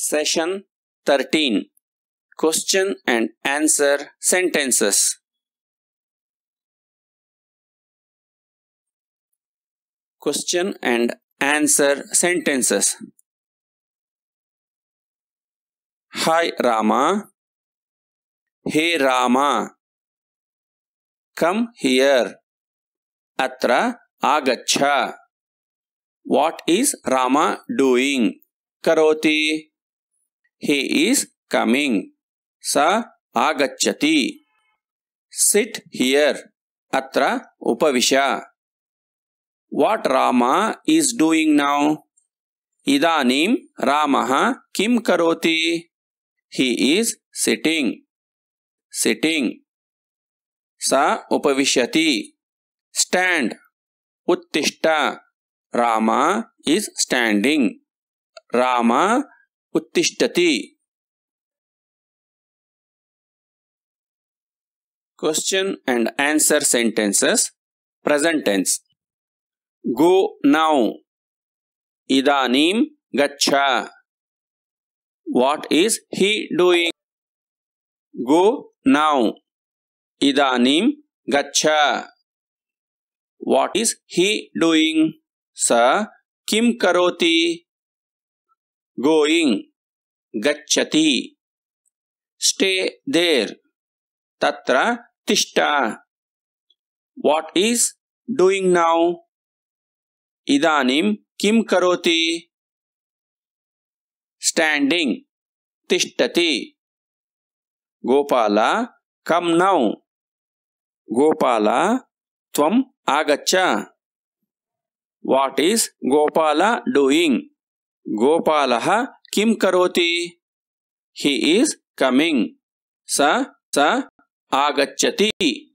Session 13 Question and Answer Sentences Question and Answer Sentences Hi Rama Hey Rama Come here Atra agachha. What is Rama doing? Karoti he is coming sa agacchati sit here atra upavisha what rama is doing now idanim ramah kim karoti he is sitting sitting sa upavishyati stand uttishta rama is standing rama उत्तिष्ठति question and answer sentences present tense go now इदानीम गच्छ what is he doing go now इदानीम गच्छ what is he doing स किम करोती going గచ్చతి stay there తత్ర తిష్ట వాట్ ఈస్ డూయింగ్ నౌ ఇదానీం కిం కరోతి స్టాండింగ్ తిష్టతి గోపాల కమ్ నౌ గోపాల త్వం ఆగచ్చ what is Gopal doing Gopal किं करोति ही इज कमिंग स स आगच्छति